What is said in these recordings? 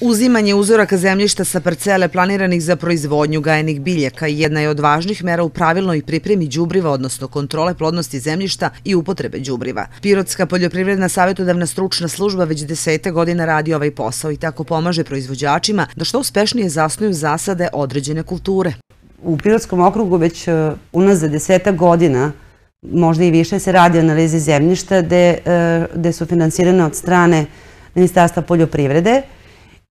Uzimanje uzoraka zemljišta sa parcele planiranih za proizvodnju gajenih biljaka jedna je od važnih mera u pravilnoj pripremi đubriva, odnosno kontrole plodnosti zemljišta i upotrebe đubriva. Pirotska poljoprivredna savjetodavna stručna služba već deseta godina radi ovaj posao i tako pomaže proizvođačima da što uspešnije zasnuju zasade određene kulture. U Pirotskom okrugu već e, unazad deseta godina možda i više se radi analizi zemljišta gde, e, gde su finansirane od strane Ministarstva poljoprivrede,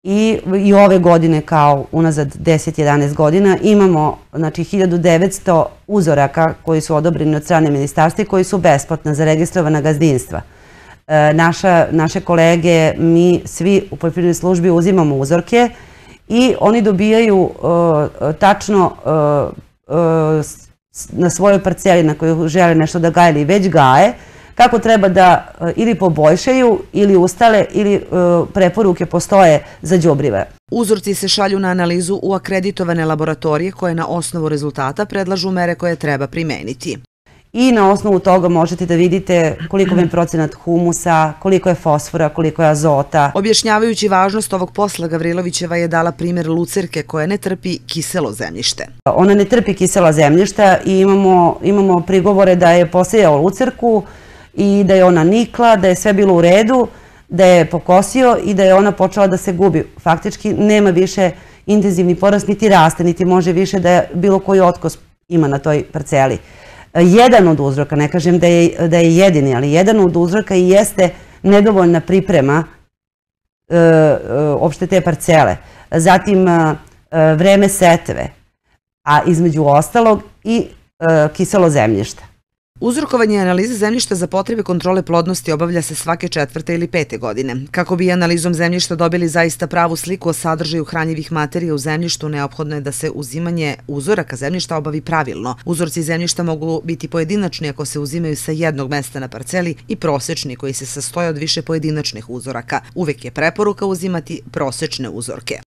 I, i ove godine kao unazad 10-11 godina imamo znači 1900 uzoraka koji su odobreni od strane ministarstva i koji su besplatna za registrovana gazdinstva. E, naša, naše kolege, mi svi u poljoprivrednoj službi uzimamo uzorke i oni dobijaju e, tačno e, na svojoj parceli na kojoj žele nešto da gaje ili već gaje, kako treba da e, ili poboljšaju ili ustale ili e, preporuke postoje za đubrive. Uzorci se šalju na analizu u akreditovane laboratorije koje na osnovu rezultata predlažu mere koje treba primeniti i na osnovu toga možete da vidite koliko je procenat humusa, koliko je fosfora, koliko je azota. Objašnjavajući važnost ovog posla, Gavrilovićeva je dala primjer lucerke koja ne trpi kiselo zemljište. Ona ne trpi kisela zemljišta i imamo, imamo prigovore da je posejao lucerku, i da je ona nikla, da je sve bilo u redu, da je pokosio i da je ona počela da se gubi. Faktički nema više intenzivni porast, niti raste, niti može više da je bilo koji otkos ima na toj parceli. Jedan od uzroka, ne kažem da je, da je jedini, ali jedan od uzroka i jeste nedovoljna priprema e, e opšte te parcele. Zatim e, e, vreme setve, a između ostalog i e, kiselo zemljišta. Uzrokovanje analize zemljišta za potrebe kontrole plodnosti obavlja se svake četvrte ili pete godine. Kako bi analizom zemljišta dobili zaista pravu sliku o sadržaju hranjivih materija u zemljištu, neophodno je da se uzimanje uzoraka zemljišta obavi pravilno. Uzorci zemljišta mogu biti pojedinačni ako se uzimaju sa jednog mesta na parceli i prosečni koji se sastoje od više pojedinačnih uzoraka. Uvek je preporuka uzimati prosečne uzorke.